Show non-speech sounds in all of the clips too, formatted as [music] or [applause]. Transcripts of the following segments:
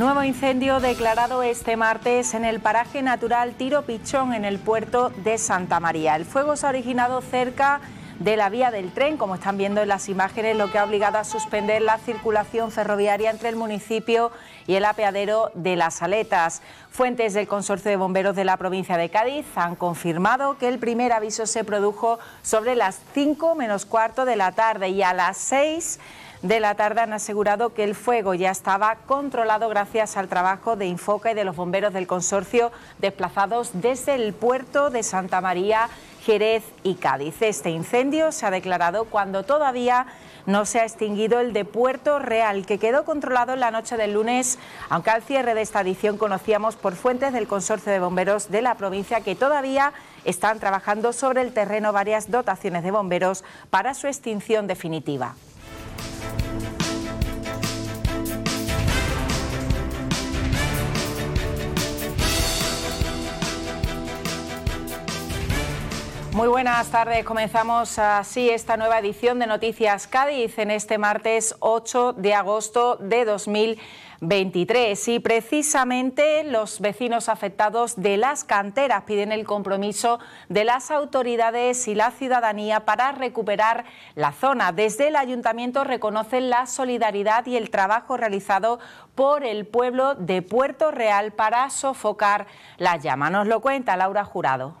Nuevo incendio declarado este martes en el paraje natural Tiro Pichón en el puerto de Santa María. El fuego se ha originado cerca de la vía del tren, como están viendo en las imágenes, lo que ha obligado a suspender la circulación ferroviaria entre el municipio y el apeadero de Las Aletas. Fuentes del Consorcio de Bomberos de la provincia de Cádiz han confirmado que el primer aviso se produjo sobre las 5 menos cuarto de la tarde y a las 6 de la tarde han asegurado que el fuego ya estaba controlado gracias al trabajo de Infoca y de los bomberos del consorcio desplazados desde el puerto de Santa María, Jerez y Cádiz. Este incendio se ha declarado cuando todavía no se ha extinguido el de Puerto Real, que quedó controlado en la noche del lunes, aunque al cierre de esta edición conocíamos por fuentes del Consorcio de Bomberos de la provincia que todavía están trabajando sobre el terreno varias dotaciones de bomberos para su extinción definitiva. Muy buenas tardes. Comenzamos así esta nueva edición de Noticias Cádiz en este martes 8 de agosto de 2023. Y precisamente los vecinos afectados de las canteras piden el compromiso de las autoridades y la ciudadanía para recuperar la zona. Desde el ayuntamiento reconocen la solidaridad y el trabajo realizado por el pueblo de Puerto Real para sofocar la llama. Nos lo cuenta Laura Jurado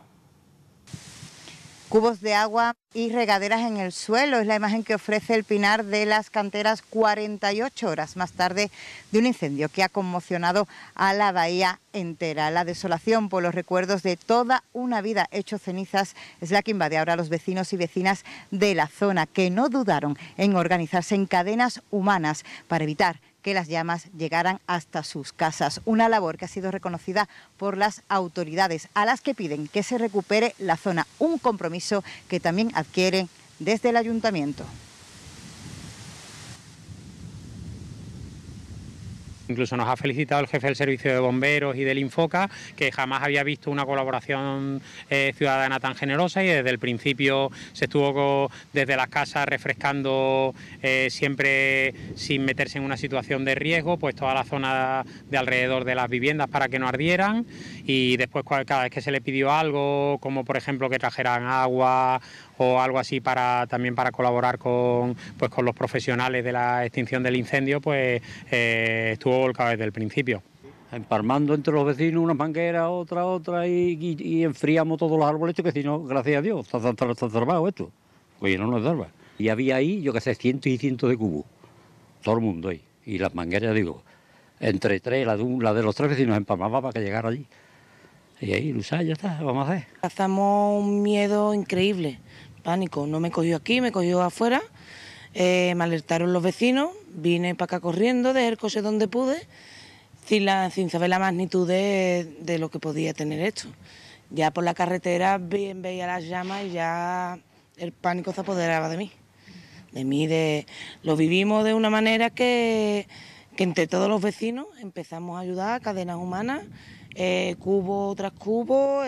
cubos de agua y regaderas en el suelo. Es la imagen que ofrece el Pinar de las canteras 48 horas más tarde de un incendio que ha conmocionado a la bahía entera. La desolación por los recuerdos de toda una vida hecho cenizas es la que invade ahora a los vecinos y vecinas de la zona, que no dudaron en organizarse en cadenas humanas para evitar que las llamas llegaran hasta sus casas. Una labor que ha sido reconocida por las autoridades, a las que piden que se recupere la zona. Un compromiso que también adquieren desde el ayuntamiento. Incluso nos ha felicitado el jefe del servicio de bomberos y del Infoca, que jamás había visto una colaboración eh, ciudadana tan generosa y desde el principio se estuvo desde las casas refrescando eh, siempre sin meterse en una situación de riesgo, pues toda la zona de alrededor de las viviendas para que no ardieran y después cada vez que se le pidió algo, como por ejemplo que trajeran agua o algo así para también para colaborar con, pues, con los profesionales de la extinción del incendio, pues eh, estuvo volcado desde del principio empalmando entre los vecinos una manguera, otra, otra, y, enfriamos todos los árboles, que si no, gracias a Dios, está, cerrado esto, oye no nos salva. Y había ahí, yo que sé, cientos y cientos de cubos, todo el mundo ahí, y las mangueras, digo, entre tres, la de, los tres vecinos empalmaba para que llegara allí. Y ahí, Lusá, ya está, vamos a hacer. Pasamos un miedo increíble pánico. No me cogió aquí, me cogió afuera. Eh, me alertaron los vecinos, vine para acá corriendo, dejé el donde pude, sin, saber la magnitud de, lo que podía tener esto. Ya por la carretera bien veía las llamas y ya el pánico se apoderaba de mí. De mí, de, lo vivimos de una manera que, que entre todos los vecinos empezamos a ayudar, cadenas humanas, eh, cubo tras cubo,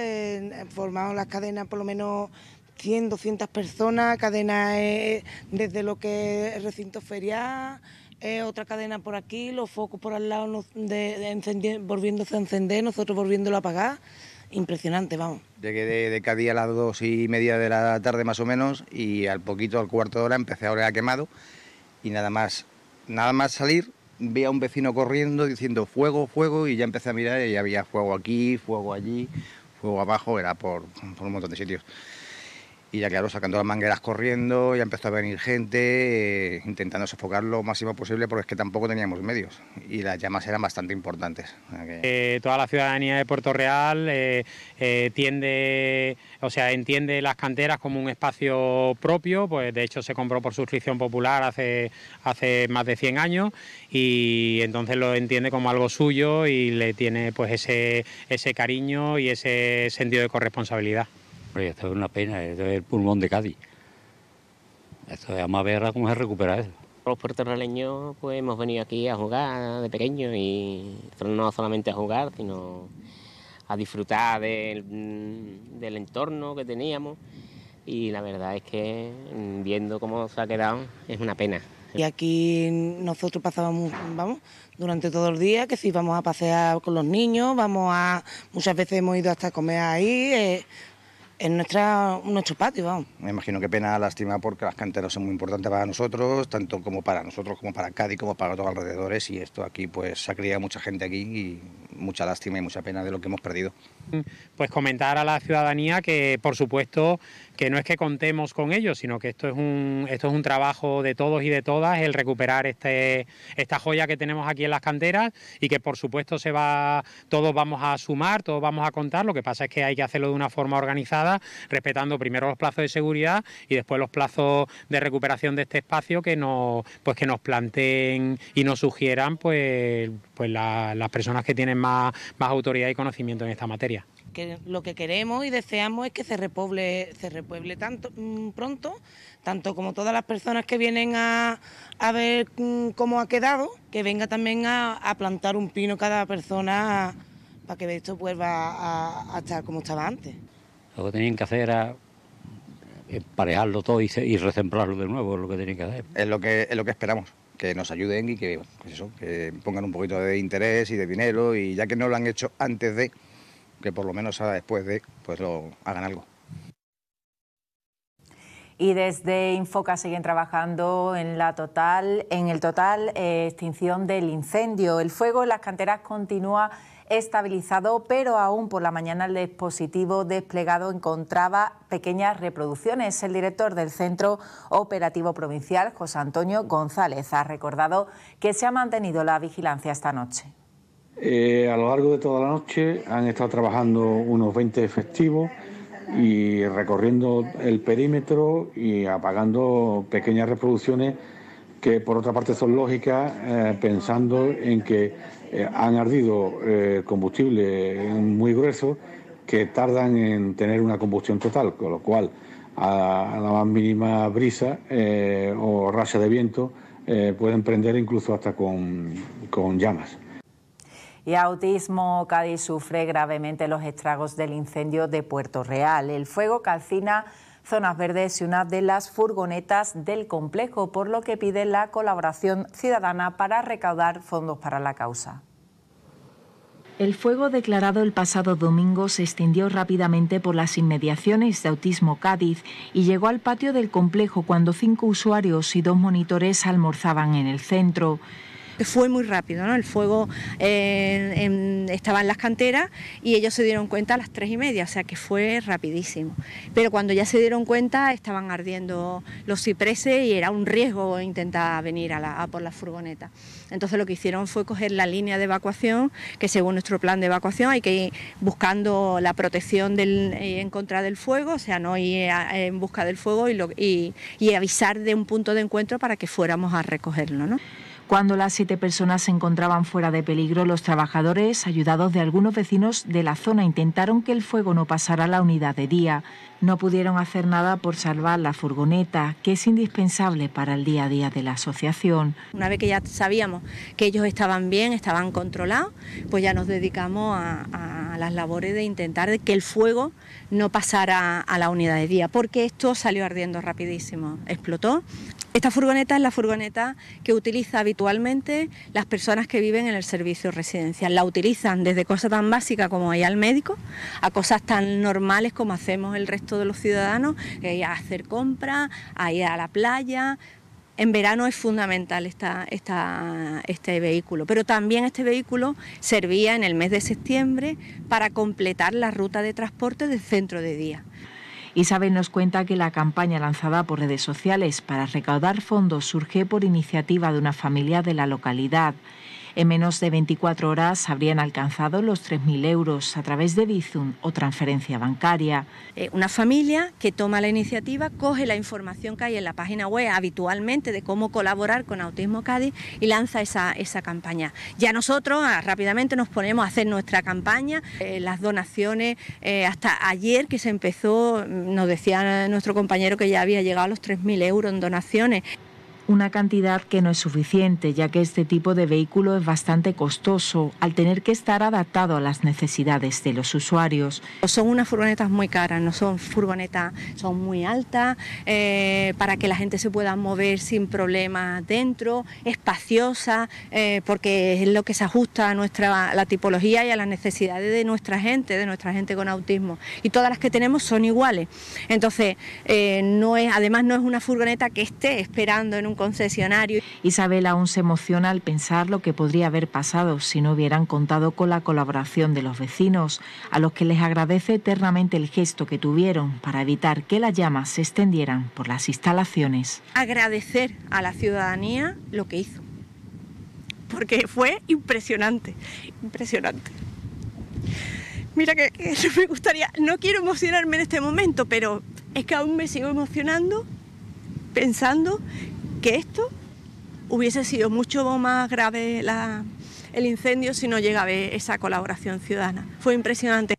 formamos las cadenas por lo menos 100, 200 personas, ...cadena eh, desde lo que es recinto ferial, eh, otra cadena por aquí, los focos por al lado volviéndose a encender, nosotros volviéndolo a apagar. Impresionante, vamos. Llegué de, cada día a las dos y media de la tarde más o menos y al poquito, al cuarto de hora, empecé a oler quemado y nada más, nada más salir vi a un vecino corriendo diciendo fuego, fuego y ya empecé a mirar y había fuego aquí, fuego allí, fuego abajo, era por un montón de sitios. Y ya claro, sacando las mangueras corriendo, ya empezó a venir gente, eh, intentando sofocar lo máximo posible porque es que tampoco teníamos medios y las llamas eran bastante importantes. Eh, toda la ciudadanía de Puerto Real eh, o sea, entiende las canteras como un espacio propio, pues de hecho se compró por suscripción popular hace, hace más de 100 años y entonces lo entiende como algo suyo y le tiene pues ese, ese cariño y ese sentido de corresponsabilidad esto es una pena, esto es el pulmón de Cádiz. Esto es, más ver cómo se recupera eso. Los puertorraleños pues hemos venido aquí a jugar de pequeño y no solamente a jugar, sino a disfrutar mm, del, entorno que teníamos y la verdad es que mm, viendo cómo se ha quedado es una pena. Y aquí nosotros pasábamos, vamos, durante todo el día, que sí, vamos a pasear con los niños, vamos a, muchas veces hemos ido hasta comer ahí, eh, en nuestra, nuestro patio, vamos. Me imagino que pena, lástima, porque las canteras son muy importantes para nosotros, tanto como para nosotros, como para Cádiz, como para los alrededores, y esto aquí, pues, se ha criado mucha gente aquí y mucha lástima y mucha pena de lo que hemos perdido. Pues comentar a la ciudadanía que, por supuesto, que no es que contemos con ellos, sino que esto es un, esto es un trabajo de todos y de todas, el recuperar este, esta joya que tenemos aquí en las canteras y que, por supuesto, se va, todos vamos a sumar, todos vamos a contar. Lo que pasa es que hay que hacerlo de una forma organizada, respetando primero los plazos de seguridad y después los plazos de recuperación de este espacio que nos, pues que nos planteen y nos sugieran pues pues las personas que tienen más, autoridad y conocimiento en esta materia. lo que queremos y deseamos es que se repoble, se repueble tanto mm, pronto, tanto como todas las personas que vienen a, a ver mm, cómo ha quedado, que venga también a, plantar un pino cada persona para que esto vuelva a, estar como estaba antes. Lo que tenían que hacer era emparejarlo eh, todo y, se, de nuevo, es lo que tenían que hacer. Es lo que, es lo que esperamos que nos ayuden y pues que, pongan un poquito de interés y de dinero y ya que no lo han hecho antes de, que por lo menos ahora después de, pues lo hagan algo. Y desde Infoca siguen trabajando en la total, en el total eh, extinción del incendio. El fuego en las canteras continúa estabilizado, pero aún por la mañana el dispositivo desplegado encontraba pequeñas reproducciones. El director del Centro Operativo Provincial, José Antonio González, ha recordado que se ha mantenido la vigilancia esta noche. Eh, a lo largo de toda la noche han estado trabajando unos 20 efectivos y recorriendo el perímetro y apagando pequeñas reproducciones que por otra parte son lógicas eh, pensando en que eh, han ardido eh, combustible muy grueso que tardan en tener una combustión total, con lo cual a, la más mínima brisa eh, o raya de viento pueden prender incluso hasta con, con llamas y Autismo Cádiz sufre gravemente los estragos del incendio de Puerto Real. El fuego calcina Zonas Verdes y una de las furgonetas del complejo, por lo que pide la colaboración ciudadana para recaudar fondos para la causa. El fuego declarado el pasado domingo se extendió rápidamente por las inmediaciones de Autismo Cádiz y llegó al patio del complejo cuando cinco usuarios y dos monitores almorzaban en el centro fue muy rápido, ¿no? El fuego estaba en las canteras y ellos se dieron cuenta a las tres y media, o sea que fue rapidísimo. Pero cuando ya se dieron cuenta estaban ardiendo los cipreses y era un riesgo intentar venir a, por la furgoneta. Entonces lo que hicieron fue coger la línea de evacuación, que según nuestro plan de evacuación hay que ir buscando la protección eh, en contra del fuego, o sea, no ir en busca del fuego y, y avisar de un punto de encuentro para que fuéramos a recogerlo. ¿no? Cuando las siete personas se encontraban fuera de peligro, los trabajadores, ayudados de algunos vecinos de la zona, intentaron que el fuego no pasara a la unidad de día no pudieron hacer nada por salvar la furgoneta, que es indispensable para el día a día de la asociación. Una vez que ya sabíamos que ellos estaban bien, estaban controlados, pues ya nos dedicamos a, las labores de intentar que el fuego no pasara a la unidad de día, porque esto salió ardiendo rapidísimo, explotó. Esta furgoneta es la furgoneta que utiliza habitualmente las personas que viven en el servicio residencial. La utilizan desde cosas tan básicas como ir al médico a cosas tan normales como hacemos el resto de los ciudadanos, eh, ir a hacer compras, a ir a la playa. En verano es fundamental esta, este vehículo, pero también este vehículo servía en el mes de septiembre para completar la ruta de transporte del centro de día. Isabel nos cuenta que la campaña lanzada por redes sociales para recaudar fondos surge por iniciativa de una familia de la localidad. En menos de 24 horas habrían alcanzado los 3.000 euros a través de Bizum o transferencia bancaria. Eh, una familia que toma la iniciativa, coge la información que hay en la página web habitualmente de cómo colaborar con Autismo Cádiz y lanza esa, campaña. Ya nosotros ah, rápidamente nos ponemos a hacer nuestra campaña, eh, las donaciones eh, hasta ayer que se empezó, nos decía nuestro compañero que ya había llegado a los 3.000 euros en donaciones una cantidad que no es suficiente, ya que este tipo de vehículo es bastante costoso al tener que estar adaptado a las necesidades de los usuarios. Son unas furgonetas muy caras, no son furgonetas, son muy altas, eh, para que la gente se pueda mover sin problemas dentro, espaciosa, eh, porque es lo que se ajusta a nuestra la tipología y a las necesidades de nuestra gente, de nuestra gente con autismo. Y todas las que tenemos son iguales. Entonces, eh, no es, además no es una furgoneta que esté esperando en un concesionario. Isabel aún se emociona al pensar lo que podría haber pasado si no hubieran contado con la colaboración de los vecinos, a los que les agradece eternamente el gesto que tuvieron para evitar que las llamas se extendieran por las instalaciones. Agradecer a la ciudadanía lo que hizo, porque fue impresionante, impresionante. Mira que, que [laughs] me gustaría, no quiero emocionarme en este momento, pero es que aún me sigo emocionando pensando que esto hubiese sido mucho más grave el incendio si no llegaba esa colaboración ciudadana. Fue impresionante.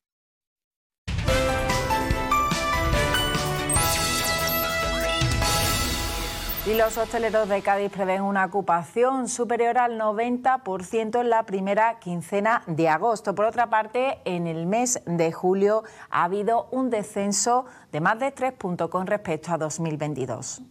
Y los hosteleros de Cádiz prevén una ocupación superior al 90% en la primera quincena de agosto. Por otra parte, en el mes de julio ha habido un descenso de más de 3 puntos con respecto a 2022.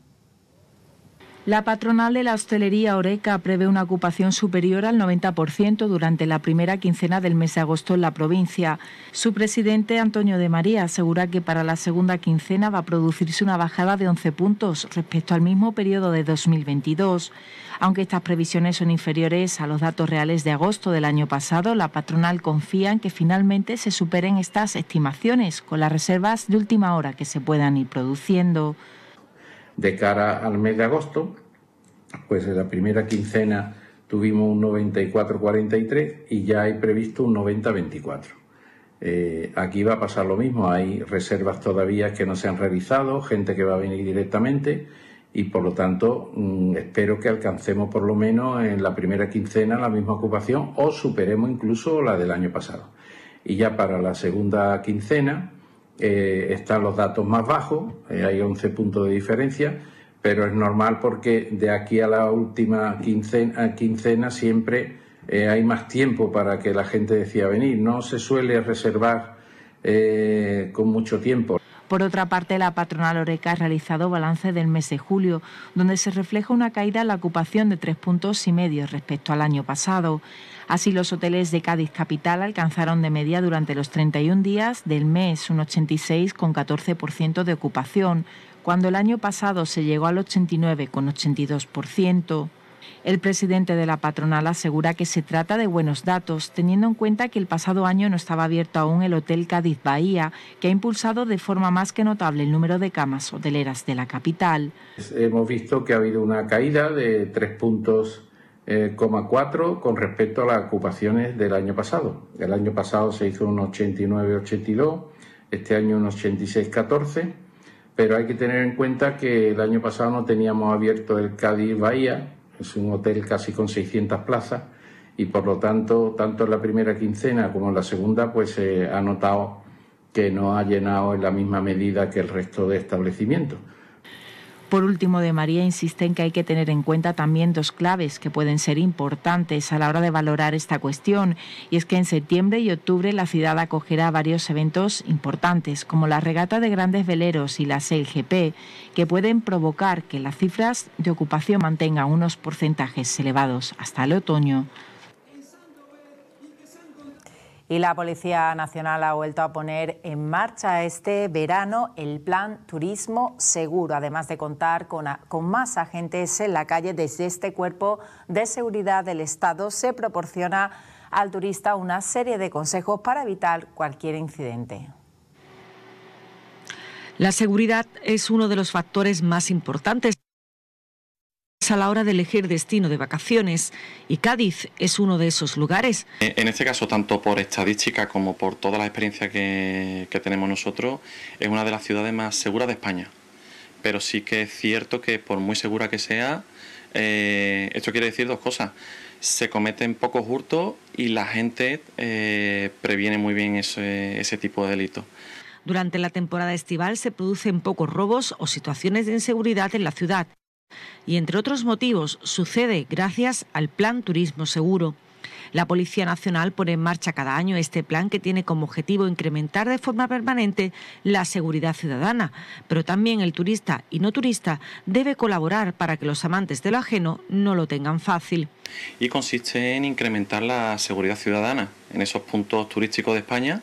La patronal de la hostelería Oreca prevé una ocupación superior al 90% durante la primera quincena del mes de agosto en la provincia. Su presidente, Antonio de María, asegura que para la segunda quincena va a producirse una bajada de 11 puntos respecto al mismo periodo de 2022. Aunque estas previsiones son inferiores a los datos reales de agosto del año pasado, la patronal confía en que finalmente se superen estas estimaciones con las reservas de última hora que se puedan ir produciendo de cara al mes de agosto, pues en la primera quincena tuvimos un 94,43% 43 y ya hay previsto un 90-24. Eh, aquí va a pasar lo mismo, hay reservas todavía que no se han realizado, gente que va a venir directamente y por lo tanto mm, espero que alcancemos por lo menos en la primera quincena la misma ocupación o superemos incluso la del año pasado. Y ya para la segunda quincena, eh, están los datos más bajos, eh, hay 11 puntos de diferencia, pero es normal porque de aquí a la última quincena, siempre eh, hay más tiempo para que la gente decida venir. No se suele reservar con mucho tiempo. Por otra parte, la patronal Oreca ha realizado balance del mes de julio, donde se refleja una caída en la ocupación de tres puntos y medio respecto al año pasado. Así, los hoteles de Cádiz Capital alcanzaron de media durante los 31 días del mes un 86,14% de ocupación, cuando el año pasado se llegó al 89,82%. El presidente de la patronal asegura que se trata de buenos datos, teniendo en cuenta que el pasado año no estaba abierto aún el Hotel Cádiz Bahía, que ha impulsado de forma más que notable el número de camas hoteleras de la capital. Hemos visto que ha habido una caída de 3,4 eh, con respecto a las ocupaciones del año pasado. El año pasado se hizo un 89,82, este año un 86,14, pero hay que tener en cuenta que el año pasado no teníamos abierto el Cádiz Bahía, es un hotel casi con 600 plazas y por lo tanto, tanto en la primera quincena como en la segunda, pues se ha notado que no ha llenado en la misma medida que el resto de establecimientos. Por último, de María insiste en que hay que tener en cuenta también dos claves que pueden ser importantes a la hora de valorar esta cuestión, y es que en septiembre y octubre la ciudad acogerá varios eventos importantes, como la regata de grandes veleros y la lgp que pueden provocar que las cifras de ocupación mantengan unos porcentajes elevados hasta el otoño. Y la Policía Nacional ha vuelto a poner en marcha este verano el plan Turismo Seguro, además de contar con, con más agentes en la calle desde este cuerpo de seguridad del Estado. Se proporciona al turista una serie de consejos para evitar cualquier incidente. La seguridad es uno de los factores más importantes a la hora de elegir destino de vacaciones y Cádiz es uno de esos lugares. Eh, en este caso, tanto por estadística como por toda la experiencia que, tenemos nosotros, es una de las ciudades más seguras de España. Pero sí que es cierto que por muy segura que sea, eh, esto quiere decir dos cosas. Se cometen pocos hurtos y la gente eh, previene muy bien ese, ese tipo de delitos. Durante la temporada estival se producen pocos robos o situaciones de inseguridad en la ciudad y, entre otros motivos, sucede gracias al Plan Turismo Seguro. La Policía Nacional pone en marcha cada año este plan que tiene como objetivo incrementar de forma permanente la seguridad ciudadana, pero también el turista y no turista debe colaborar para que los amantes de lo ajeno no lo tengan fácil. Y consiste en incrementar la seguridad ciudadana en esos puntos turísticos de España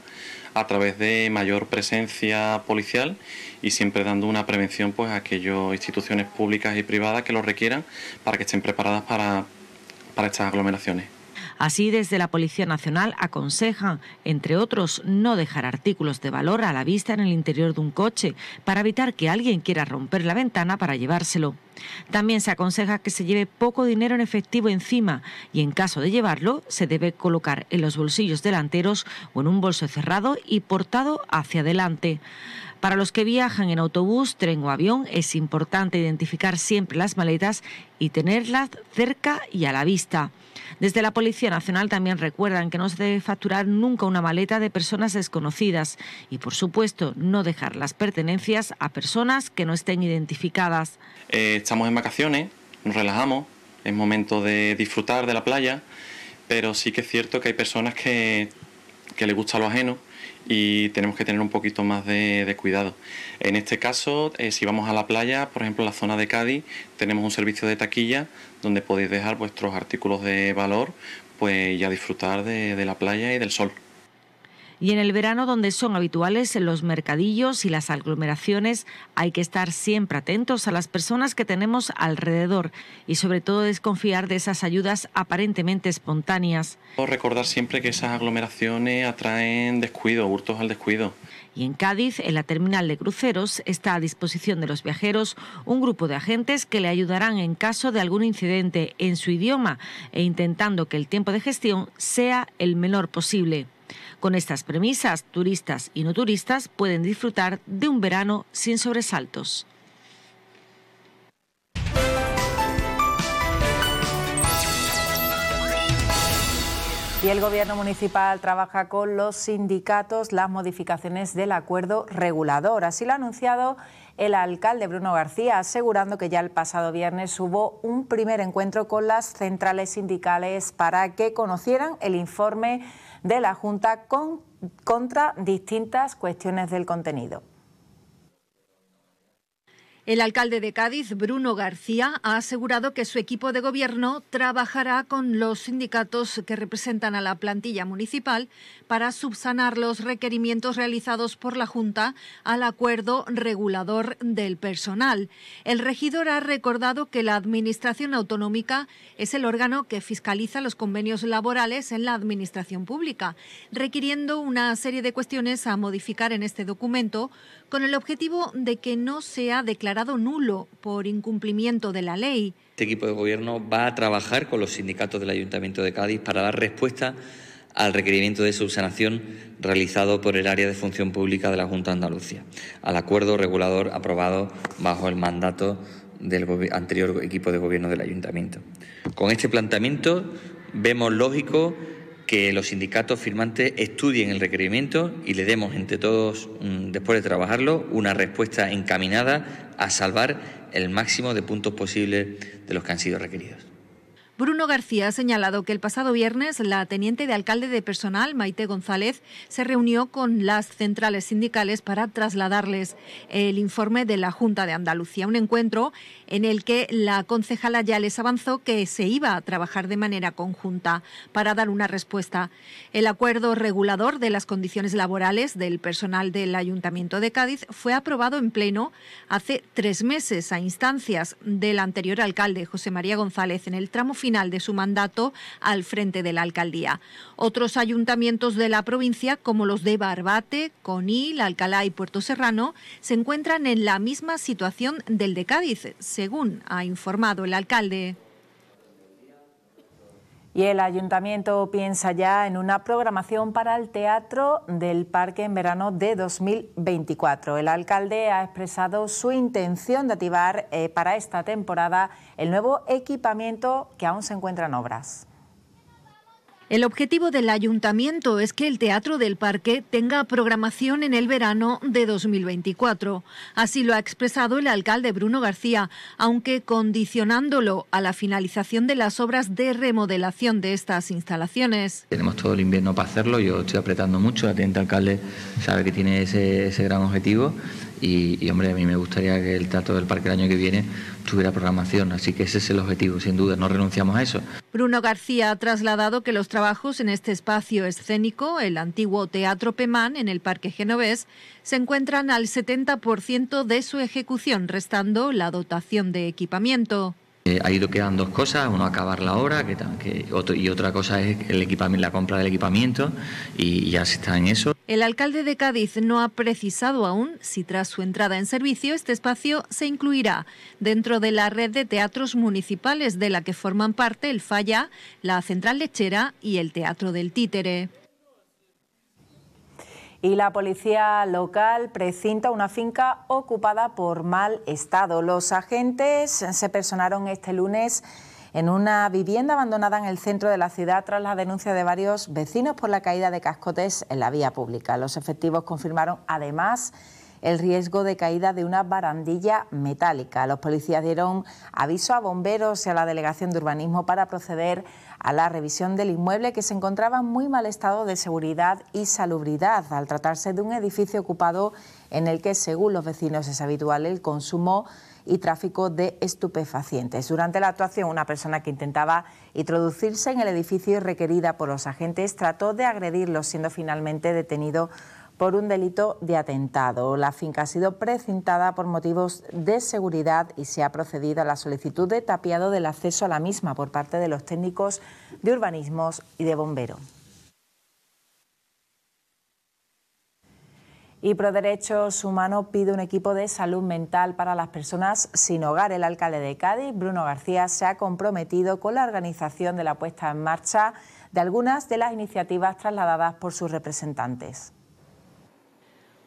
a través de mayor presencia policial y siempre dando una prevención pues a aquellas instituciones públicas y privadas que lo requieran para que estén preparadas para estas aglomeraciones. Así, desde la Policía Nacional aconseja, entre otros, no dejar artículos de valor a la vista en el interior de un coche para evitar que alguien quiera romper la ventana para llevárselo. También se aconseja que se lleve poco dinero en efectivo encima y en caso de llevarlo se debe colocar en los bolsillos delanteros o en un bolso cerrado y portado hacia adelante. Para los que viajan en autobús, tren o avión es importante identificar siempre las maletas y tenerlas cerca y a la vista. Desde la Policía Nacional también recuerdan que no se debe facturar nunca una maleta de personas desconocidas y, por supuesto, no dejar las pertenencias a personas que no estén identificadas. Eh, estamos en vacaciones, nos relajamos, es momento de disfrutar de la playa, pero sí que es cierto que hay personas que, que les gusta lo ajeno y tenemos que tener un poquito más de, cuidado. En este caso, eh, si vamos a la playa, por ejemplo, en la zona de Cádiz, tenemos un servicio de taquilla donde podéis dejar vuestros artículos de valor pues ya disfrutar de, de la playa y del sol. Y en el verano, donde son habituales los mercadillos y las aglomeraciones, hay que estar siempre atentos a las personas que tenemos alrededor y sobre todo desconfiar de esas ayudas aparentemente espontáneas. Recordar siempre que esas aglomeraciones atraen descuido, hurtos al descuido. Y en Cádiz, en la terminal de cruceros, está a disposición de los viajeros un grupo de agentes que le ayudarán en caso de algún incidente en su idioma e intentando que el tiempo de gestión sea el menor posible. Con estas premisas, turistas y no turistas pueden disfrutar de un verano sin sobresaltos. Y el Gobierno Municipal trabaja con los sindicatos las modificaciones del acuerdo regulador. Así lo ha anunciado el alcalde Bruno García, asegurando que ya el pasado viernes hubo un primer encuentro con las centrales sindicales para que conocieran el informe de la Junta contra distintas cuestiones del contenido. El alcalde de Cádiz, Bruno García, ha asegurado que su equipo de gobierno trabajará con los sindicatos que representan a la plantilla municipal para subsanar los requerimientos realizados por la Junta al acuerdo regulador del personal. El regidor ha recordado que la Administración Autonómica es el órgano que fiscaliza los convenios laborales en la Administración Pública, requiriendo una serie de cuestiones a modificar en este documento con el objetivo de que no sea declarado nulo por incumplimiento de la ley. Este equipo de gobierno va a trabajar con los sindicatos del Ayuntamiento de Cádiz para dar respuesta al requerimiento de subsanación realizado por el área de función pública de la Junta de Andalucía, al acuerdo regulador aprobado bajo el mandato del anterior equipo de gobierno del ayuntamiento. Con este planteamiento vemos lógico que los sindicatos firmantes estudien el requerimiento y le demos entre todos, mm, después de trabajarlo, una respuesta encaminada a salvar el máximo de puntos posibles de los que han sido requeridos. Bruno García ha señalado que el pasado viernes la teniente de alcalde de personal, Maite González, se reunió con las centrales sindicales para trasladarles el informe de la Junta de Andalucía, un encuentro en el que la concejala ya les avanzó que se iba a trabajar de manera conjunta para dar una respuesta. El acuerdo regulador de las condiciones laborales del personal del Ayuntamiento de Cádiz fue aprobado en pleno hace tres meses a instancias del anterior alcalde, José María González, en el tramo final final de su mandato al frente de la alcaldía. Otros ayuntamientos de la provincia, como los de Barbate, Conil, Alcalá y Puerto Serrano, se encuentran en la misma situación del de Cádiz, según ha informado el alcalde. Y el ayuntamiento piensa ya en una programación para el Teatro del Parque en verano de 2024. El alcalde ha expresado su intención de activar eh, para esta temporada el nuevo equipamiento que aún se encuentra en obras. El objetivo del ayuntamiento es que el Teatro del Parque tenga programación en el verano de 2024. Así lo ha expresado el alcalde Bruno García, aunque condicionándolo a la finalización de las obras de remodelación de estas instalaciones. Tenemos todo el invierno para hacerlo, yo estoy apretando mucho, el teniente alcalde sabe que tiene ese, gran objetivo y, y, hombre, a mí me gustaría que el Teatro del Parque el año que viene tuviera programación. Así que ese es el objetivo, sin duda, no renunciamos a eso. Bruno García ha trasladado que los trabajos en este espacio escénico, el antiguo Teatro Pemán en el Parque Genovés, se encuentran al 70% de su ejecución, restando la dotación de equipamiento. Eh, ha ido quedan dos cosas, uno acabar la obra y otra cosa es la compra del equipamiento y ya se está en eso. El alcalde de Cádiz no ha precisado aún si tras su entrada en servicio este espacio se incluirá dentro de la red de teatros municipales de la que forman parte el Falla, la Central Lechera y el Teatro del Títere. Y la policía local precinta una finca ocupada por mal estado. Los agentes se personaron este lunes en una vivienda abandonada en el centro de la ciudad tras la denuncia de varios vecinos por la caída de cascotes en la vía pública. Los efectivos confirmaron además el riesgo de caída de una barandilla metálica. Los policías dieron aviso a bomberos y a la Delegación de Urbanismo para proceder a la revisión del inmueble que se encontraba en muy mal estado de seguridad y salubridad al tratarse de un edificio ocupado en el que, según los vecinos, es habitual el consumo y tráfico de estupefacientes. Durante la actuación, una persona que intentaba introducirse en el edificio requerida por los agentes trató de agredirlos, siendo finalmente detenido por un delito de atentado. La finca ha sido precintada por motivos de seguridad y se ha procedido a la solicitud de tapiado del acceso a la misma por parte de los técnicos de urbanismos y de bomberos. Y Proderechos Humanos pide un equipo de salud mental para las personas sin hogar. El alcalde de Cádiz, Bruno García, se ha comprometido con la organización de la puesta en marcha de algunas de las iniciativas trasladadas por sus representantes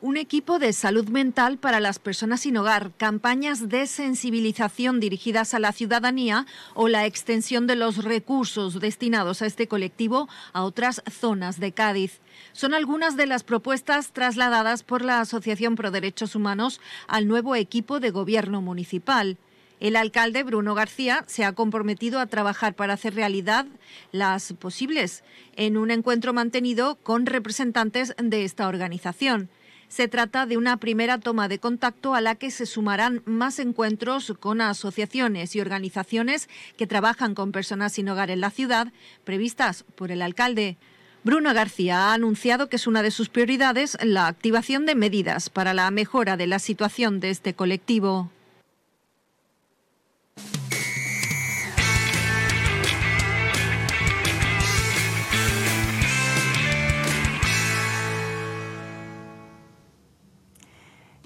un equipo de salud mental para las personas sin hogar, campañas de sensibilización dirigidas a la ciudadanía o la extensión de los recursos destinados a este colectivo a otras zonas de Cádiz. Son algunas de las propuestas trasladadas por la Asociación Pro Derechos Humanos al nuevo equipo de gobierno municipal. El alcalde Bruno García se ha comprometido a trabajar para hacer realidad las posibles en un encuentro mantenido con representantes de esta organización. Se trata de una primera toma de contacto a la que se sumarán más encuentros con asociaciones y organizaciones que trabajan con personas sin hogar en la ciudad, previstas por el alcalde. Bruno García ha anunciado que es una de sus prioridades la activación de medidas para la mejora de la situación de este colectivo.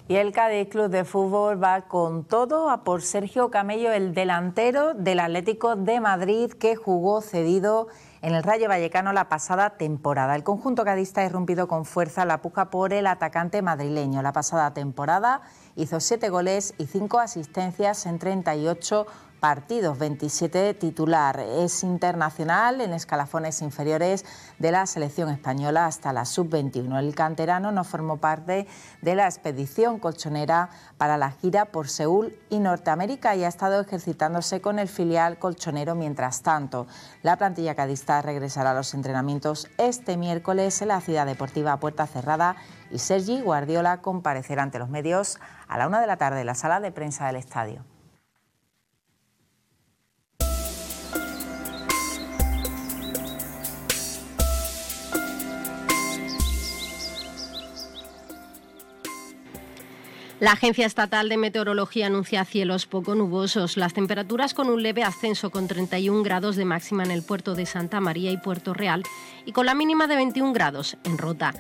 Y el Cádiz Club de Fútbol va con todo a por Sergio Camello, el delantero del Atlético de Madrid que jugó cedido en el Rayo Vallecano la pasada temporada. El conjunto cadista ha irrumpido con fuerza la puja por el atacante madrileño. La pasada temporada hizo siete goles y cinco asistencias en 38 partidos, 27 titular. Es internacional en escalafones inferiores de la selección española hasta la sub-21. El canterano no formó parte de la expedición colchonera para la gira por Seúl y Norteamérica y ha estado ejercitándose con el filial colchonero mientras tanto. La plantilla cadista regresará a los entrenamientos este miércoles en la ciudad deportiva puerta cerrada y Sergi Guardiola comparecerá ante los medios a la una de la tarde en la sala de prensa del estadio. La Agencia Estatal de Meteorología anuncia cielos poco nubosos, las temperaturas con un leve ascenso con 31 grados de máxima en el puerto de Santa María y Puerto Real y con la mínima de 21 grados en Rota.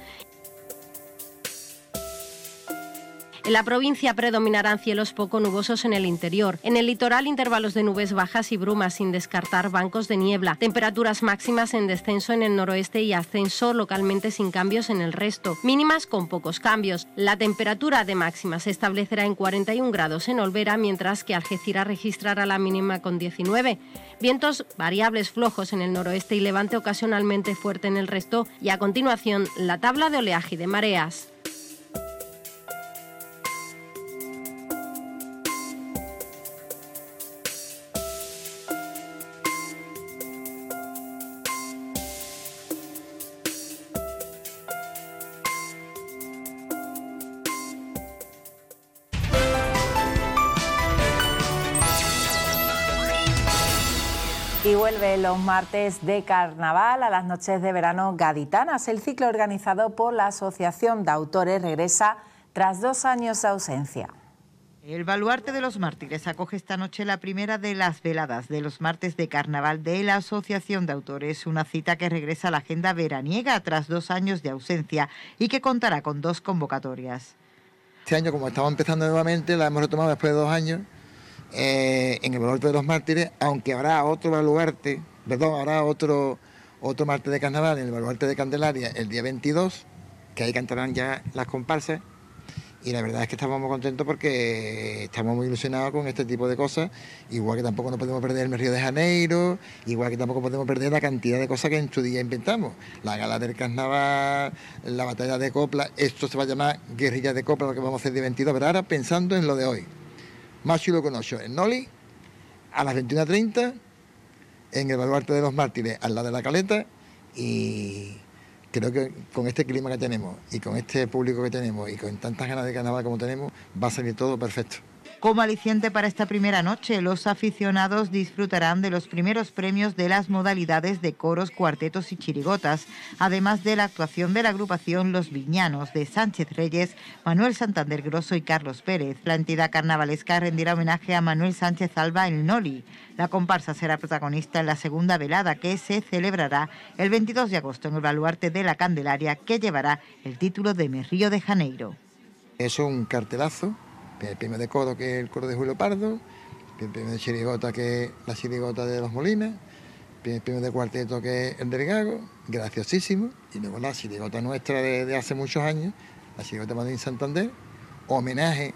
En la provincia predominarán cielos poco nubosos en el interior. En el litoral, intervalos de nubes bajas y brumas, sin descartar bancos de niebla. Temperaturas máximas en descenso en el noroeste y ascenso localmente sin cambios en el resto. Mínimas con pocos cambios. La temperatura de máxima se establecerá en 41 grados en Olvera, mientras que Algeciras registrará la mínima con 19. Vientos variables flojos en el noroeste y levante ocasionalmente fuerte en el resto. Y a continuación, la tabla de oleaje y de mareas. los martes de carnaval a las noches de verano gaditanas. El ciclo organizado por la Asociación de Autores regresa tras dos años de ausencia. El baluarte de los mártires acoge esta noche la primera de las veladas de los martes de carnaval de la Asociación de Autores, una cita que regresa a la agenda veraniega tras dos años de ausencia y que contará con dos convocatorias. Este año, como estamos empezando nuevamente, la hemos retomado después de dos años eh, en el Baluarte de los Mártires, aunque habrá otro baluarte, perdón, habrá otro, otro martes de carnaval en el baluarte de Candelaria el día 22, que ahí cantarán ya las comparsas. Y la verdad es que estamos muy contentos porque estamos muy ilusionados con este tipo de cosas. Igual que tampoco nos podemos perder el Río de Janeiro, igual que tampoco podemos perder la cantidad de cosas que en su día inventamos. La gala del carnaval, la batalla de copla, esto se va a llamar guerrilla de copla, lo que vamos a hacer de 22, pero ahora pensando en lo de hoy. Machu lo conozco. en Noli a las 21.30 en el baluarte de los mártires al lado de la caleta y creo que con este clima que tenemos y con este público que tenemos y con tantas ganas de carnaval como tenemos va a salir todo perfecto. Como aliciente para esta primera noche, los aficionados disfrutarán de los primeros premios de las modalidades de coros, cuartetos y chirigotas, además de la actuación de la agrupación Los Viñanos de Sánchez Reyes, Manuel Santander Grosso y Carlos Pérez. La entidad carnavalesca rendirá homenaje a Manuel Sánchez Alba en Noli. La comparsa será protagonista en la segunda velada que se celebrará el 22 de agosto en el baluarte de la Candelaria, que llevará el título de Me Río de Janeiro. Es un cartelazo el premio de coro, que es el coro de Julio Pardo, el premio de chirigota, que es la chirigota de los Molinas, el premio de cuarteto, que es el del Gago, graciosísimo, y luego la chirigota nuestra de, hace muchos años, la chirigota Madrid Santander, homenaje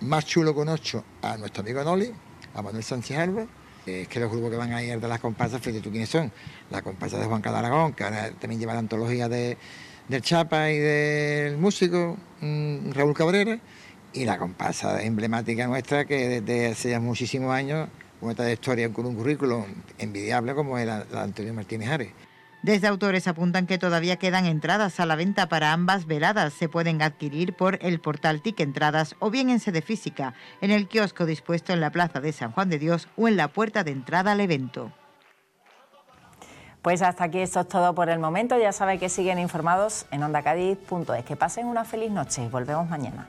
más chulo con ocho a nuestro amigo Noli, a Manuel Sánchez Alba, es que los grupos que van a ir de las comparsas, fíjate tú quiénes son, la comparsa de Juan Calaragón que ahora también lleva la antología de, del Chapa y del músico mm, Raúl Cabrera, y la comparsa emblemática nuestra que desde hace ya muchísimos años cuenta de historia con un currículum envidiable como era de Antonio Martínez Ares. Desde autores apuntan que todavía quedan entradas a la venta para ambas veladas. Se pueden adquirir por el portal TIC Entradas o bien en sede física, en el kiosco dispuesto en la Plaza de San Juan de Dios o en la puerta de entrada al evento. Pues hasta aquí esto es todo por el momento. Ya saben que siguen informados en ondacadiz.es. Que pasen una feliz noche. y Volvemos mañana.